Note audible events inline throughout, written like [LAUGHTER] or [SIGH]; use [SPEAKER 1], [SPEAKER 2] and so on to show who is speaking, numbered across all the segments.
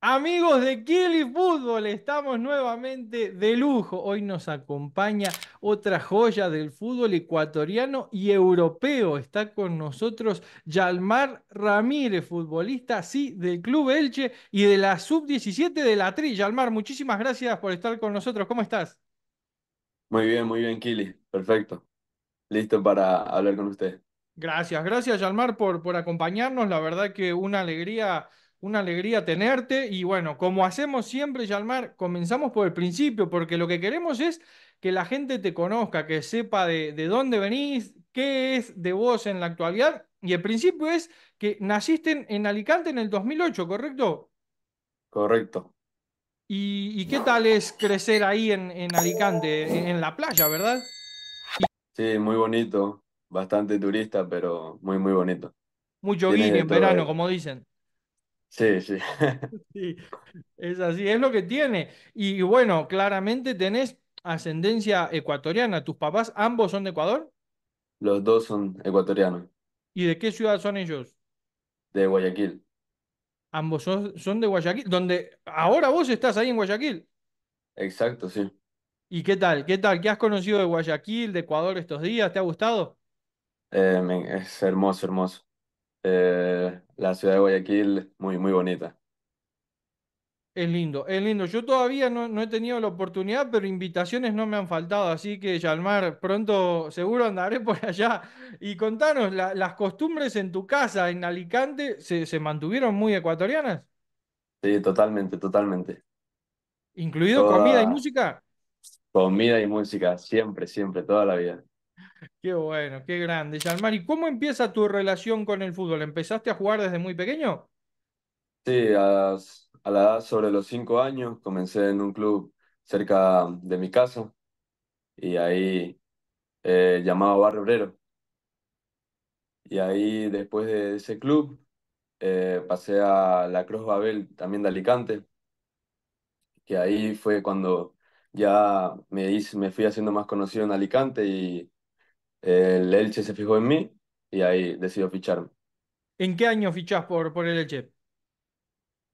[SPEAKER 1] Amigos de Kili Fútbol, estamos nuevamente de lujo. Hoy nos acompaña otra joya del fútbol ecuatoriano y europeo. Está con nosotros Yalmar Ramírez, futbolista, sí, del Club Elche y de la Sub-17 de la Tri. Yalmar, muchísimas gracias por estar con nosotros. ¿Cómo estás?
[SPEAKER 2] Muy bien, muy bien, Kili. Perfecto. Listo para hablar con usted.
[SPEAKER 1] Gracias, gracias, Yalmar, por, por acompañarnos. La verdad que una alegría una alegría tenerte y bueno, como hacemos siempre, Yalmar, comenzamos por el principio, porque lo que queremos es que la gente te conozca, que sepa de, dónde venís, qué es de vos en la actualidad. Y el principio es que naciste en, Alicante en el 2008, ¿correcto?
[SPEAKER 2] Correcto.
[SPEAKER 1] ¿Y, qué tal es crecer ahí en, en Alicante, en, la playa, verdad?
[SPEAKER 2] Sí, muy bonito, bastante turista, pero muy, muy bonito. Mucho guine en verano,
[SPEAKER 1] como dicen.
[SPEAKER 2] Sí, [LAUGHS] sí.
[SPEAKER 1] es así, es lo que tiene. Y bueno, claramente tenés ascendencia ecuatoriana. ¿Tus papás ambos son de Ecuador?
[SPEAKER 2] Los dos son ecuatorianos.
[SPEAKER 1] ¿Y de qué ciudad son ellos?
[SPEAKER 2] De Guayaquil.
[SPEAKER 1] Ambos son, de Guayaquil, donde ahora vos estás ahí en Guayaquil.
[SPEAKER 2] Exacto, sí.
[SPEAKER 1] ¿Y qué tal? ¿Qué tal? ¿Qué has conocido de Guayaquil, de Ecuador estos días? ¿Te ha gustado?
[SPEAKER 2] Eh, es hermoso, hermoso. Eh, la ciudad de Guayaquil, muy, muy bonita.
[SPEAKER 1] Es lindo, es lindo. Yo todavía no, no, he tenido la oportunidad, pero invitaciones no me han faltado. Así que, Yalmar, pronto seguro andaré [LAUGHS] por allá. Y contanos, ¿las costumbres en tu casa, en Alicante, se, mantuvieron muy ecuatorianas?
[SPEAKER 2] Sí, totalmente, totalmente.
[SPEAKER 1] ¿Incluido comida y música?
[SPEAKER 2] Comida y música, siempre, siempre, toda la vida.
[SPEAKER 1] Qué bueno, qué grande, ¿Y ¿Cómo empieza tu relación con el fútbol? ¿Empezaste a jugar desde muy pequeño?
[SPEAKER 2] Sí, a, la edad sobre los cinco años comencé en un club cerca de mi casa y ahí llamaba eh, llamado Barrio Obrero. Y ahí después de ese club eh, pasé a la Cruz Babel también de Alicante, que ahí fue cuando ya me, me fui haciendo más conocido en Alicante y el Elche se fijó en mí y ahí decidió ficharme.
[SPEAKER 1] ¿En qué año fichás por, por el Elche?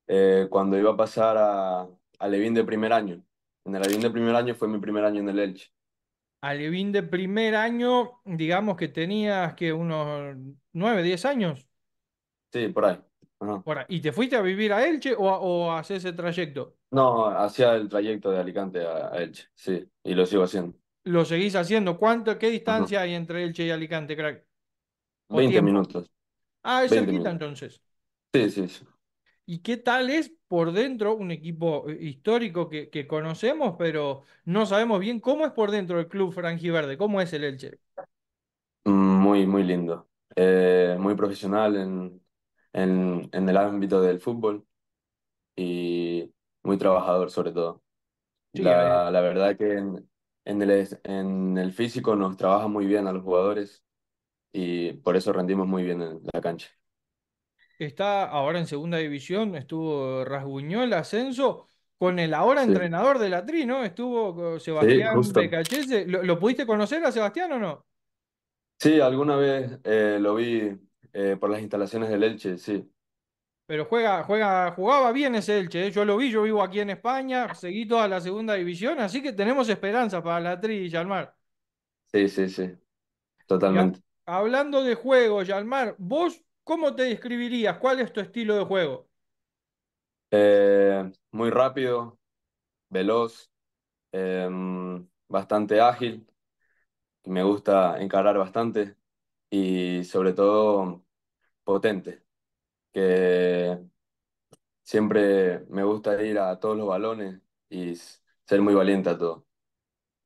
[SPEAKER 2] Eh, cuando iba a pasar a, a Levín de primer año. En el Levín de primer año fue mi primer año en el Elche.
[SPEAKER 1] Alevín de primer año, digamos que tenías que unos 9, 10 años. Sí, por ahí. ¿Y te fuiste a vivir a Elche o, o hacés ese trayecto?
[SPEAKER 2] No, hacía el trayecto de Alicante a Elche, sí, y lo sigo haciendo
[SPEAKER 1] lo seguís haciendo. ¿Cuánto, ¿Qué distancia hay entre Elche y Alicante, crack? 20 minutos. Ah, es cerquita entonces. Sí, sí, sí. ¿Y qué tal es por dentro un equipo eh, histórico que, conocemos, pero no sabemos bien cómo es por dentro el club franjiverde? ¿Cómo es el Elche?
[SPEAKER 2] Mm, muy, muy lindo. Eh, muy profesional en, en, el ámbito del fútbol y muy trabajador sobre todo. la, eh. la, verdad que en el, en el físico nos trabaja muy bien a los jugadores y por eso rendimos muy bien en la cancha.
[SPEAKER 1] Está ahora en segunda división, estuvo rasguñó el ascenso con el ahora entrenador de la Tri, ¿no? Estuvo eh, Sebastián sí, ¿Lo, pudiste conocer a Sebastián o no?
[SPEAKER 2] Sí, alguna vez eh, lo vi eh, por las instalaciones del Elche, sí.
[SPEAKER 1] Pero juega, juega, jugaba bien ese Elche. ¿eh? Yo lo vi, yo vivo aquí en España, seguí toda la segunda división, así que tenemos esperanza para la tri, Yalmar.
[SPEAKER 2] Sí, sí, sí. Totalmente.
[SPEAKER 1] hablando de juego, Yalmar, vos, ¿cómo te describirías? ¿Cuál es tu estilo de juego?
[SPEAKER 2] Eh, muy rápido, veloz, em, bastante ágil. Me gusta encarar bastante y sobre todo potente que siempre me gusta ir a todos los balones y ser muy valiente a todo.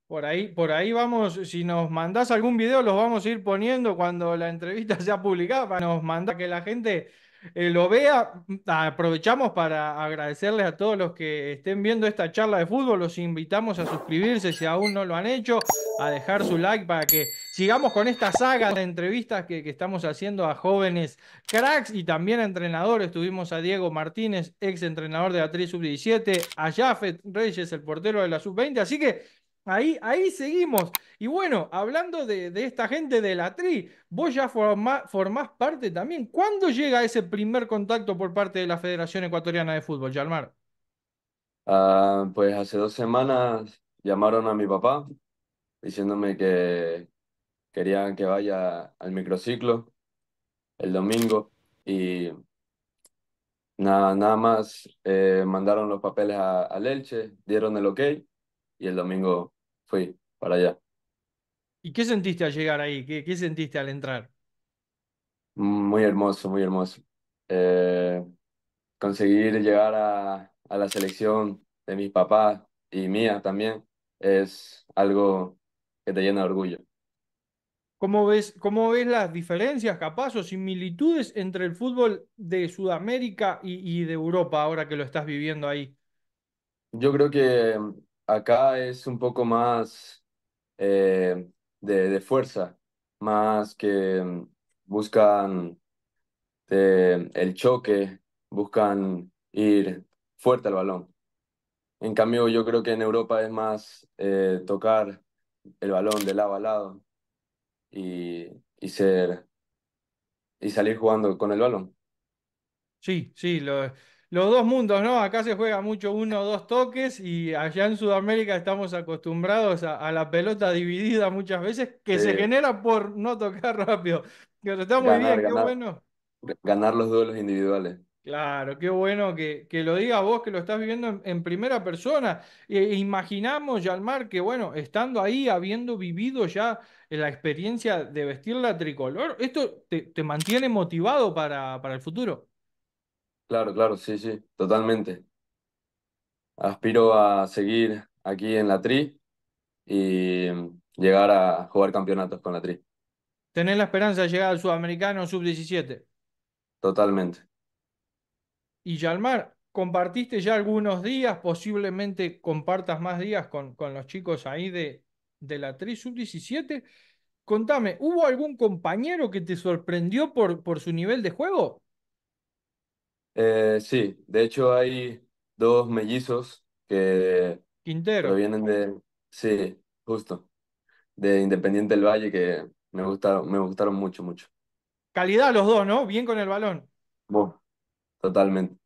[SPEAKER 1] Por ahí, por ahí vamos, si nos mandás algún video, los vamos a ir poniendo cuando la entrevista [LAUGHS] sea publicada, para nos que la gente eh, lo vea. Aprovechamos para agradecerles a todos los que estén viendo esta charla de fútbol. Los invitamos a suscribirse si aún no lo han hecho, a dejar su like para que sigamos con esta saga de entrevistas que, estamos haciendo a jóvenes cracks y también a entrenadores. Tuvimos a Diego Martínez, ex entrenador de la Sub-17, a Jafet Reyes, el portero de la Sub-20. Así que Ahí, seguimos. Y bueno, hablando de, esta gente de la TRI, vos ya formás parte también. ¿Cuándo llega ese primer contacto por parte de la Federación Ecuatoriana de Fútbol, Yalmar?
[SPEAKER 2] Ah, pues hace dos semanas llamaron a mi papá diciéndome que querían que vaya al microciclo el domingo y nada, nada más eh, mandaron los papeles a, Elche, dieron el ok y el domingo fui para allá.
[SPEAKER 1] ¿Y qué sentiste al llegar ahí? ¿Qué, qué sentiste al entrar?
[SPEAKER 2] Muy hermoso, muy hermoso. Eh, conseguir llegar a, a la selección de mis papás y mía también es algo que te llena de orgullo.
[SPEAKER 1] ¿Cómo ves, ¿Cómo ves las diferencias, capaz, o similitudes entre el fútbol de Sudamérica y, y, de Europa ahora que lo estás viviendo ahí?
[SPEAKER 2] Yo creo que acá es un poco más eh, de, fuerza, más que mm, buscan eh, el choque, buscan ir fuerte al balón. En cambio, yo creo que en Europa es más eh, tocar el balón de lado a lado y, ser, y salir jugando con el balón.
[SPEAKER 1] Sí, sí, lo, los dos mundos, ¿no? Acá se juega mucho uno o dos toques y allá en Sudamérica estamos acostumbrados a, la pelota dividida muchas veces que se genera por no tocar rápido. Pero está muy bien, qué bueno.
[SPEAKER 2] Ganar los duelos individuales.
[SPEAKER 1] Claro, qué bueno que, lo digas vos, que lo estás viviendo en, primera persona. E, e imaginamos, Yalmar, que bueno, estando ahí, habiendo vivido ya la experiencia de vestir la tricolor, esto te, te mantiene motivado para, para el futuro.
[SPEAKER 2] Claro, claro, sí, sí, totalmente. Aspiro a seguir aquí en la Tri y mm, llegar a jugar campeonatos con la Tri,
[SPEAKER 1] ¿Tenés la esperanza de llegar al Sudamericano Sub-17?
[SPEAKER 2] totalmente.
[SPEAKER 1] Y Yalmar, ¿compartiste ya algunos días? Posiblemente compartas más días con, con los chicos ahí de, de la Tri Sub-17. Contame, ¿hubo algún compañero que te sorprendió por, por su nivel de juego?
[SPEAKER 2] Eh, sí, de hecho hay dos mellizos que Quintero. vienen de, sí, justo, de Independiente del Valle que me gustaron, me gustaron mucho, mucho.
[SPEAKER 1] Calidad los dos, ¿no? Bien con el balón. totalmente.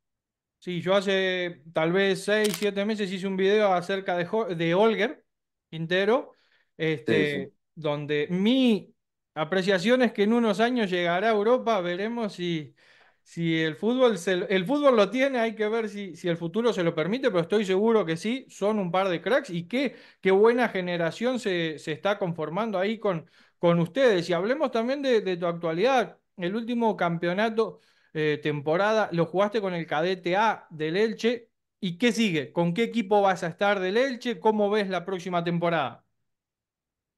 [SPEAKER 1] Sí, yo hace tal vez seis, siete meses hice un video acerca de, de Holger Quintero, este, donde mi apreciación es que en unos años llegará a Europa, veremos si si el fútbol, el fútbol lo tiene, hay que ver si, si, el futuro se lo permite, pero estoy seguro que sí, son un par de cracks y qué, qué buena generación se, se está conformando ahí con, con ustedes. Y hablemos también de, tu actualidad, el último campeonato, eh, temporada, lo jugaste con el cadete A del Elche. ¿Y qué sigue? ¿Con qué equipo vas a estar del Elche? ¿Cómo ves la próxima temporada?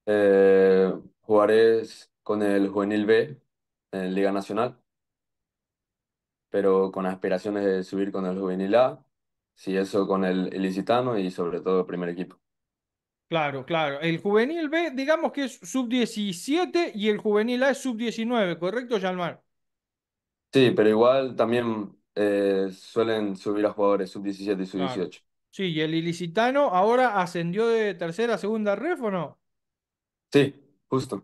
[SPEAKER 2] Eh, jugaré con el Juvenil B en Liga Nacional pero con aspiraciones de subir con el juvenil A, si eso con el, Ilicitano y sobre todo el primer equipo.
[SPEAKER 1] Claro, claro. El juvenil B, digamos que es sub-17 y el juvenil A es sub-19, ¿correcto, Yalmar?
[SPEAKER 2] Sí, pero igual también eh, suelen subir a jugadores sub-17 y sub-18.
[SPEAKER 1] Sí, ¿y el ilicitano ahora ascendió de tercera a segunda ref o no?
[SPEAKER 2] Sí, justo.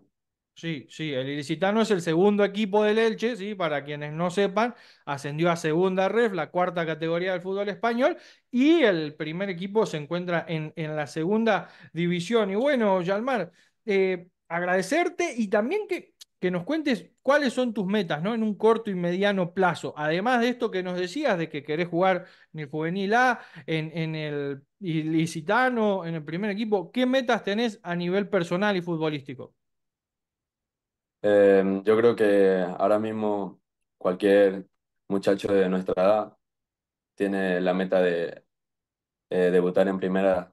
[SPEAKER 1] Sí, sí, el Ilicitano es el segundo equipo del Elche, ¿sí? para quienes no sepan, ascendió a segunda ref, la cuarta categoría del fútbol español, y el primer equipo se encuentra en, la segunda división. Y bueno, Yalmar, eh, agradecerte y también que, que nos cuentes cuáles son tus metas ¿no? en un corto y mediano plazo, además de esto que nos decías de que querés jugar en el Juvenil A, en, en el Ilicitano, en el primer equipo, ¿qué metas tenés a nivel personal y futbolístico?
[SPEAKER 2] Em, yo creo que ahora mismo cualquier muchacho de nuestra edad tiene la meta de eh, debutar en primera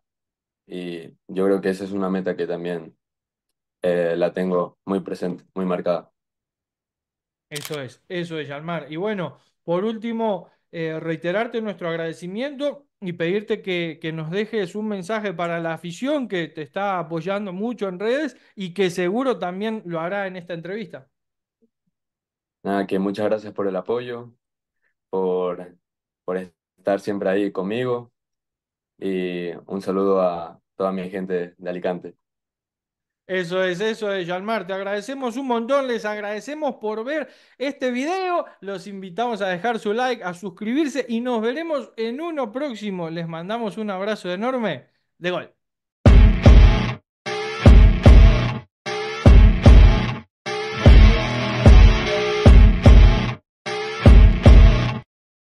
[SPEAKER 2] y yo creo que esa es una meta que también eh, la tengo muy presente, muy marcada.
[SPEAKER 1] Eso es, eso es, Yalmar. Y bueno, por último, eh, reiterarte nuestro agradecimiento y pedirte que, que, nos dejes un mensaje para la afición que te está apoyando mucho en redes y que seguro también lo hará en esta entrevista.
[SPEAKER 2] Nada, que muchas gracias por el apoyo, por, por estar siempre ahí conmigo y un saludo a toda mi gente de Alicante.
[SPEAKER 1] Eso es, eso es, Yalmar. Te agradecemos un montón, les agradecemos por ver este video. Los invitamos a dejar su like, a suscribirse y nos veremos en uno próximo. Les mandamos un abrazo enorme de gol.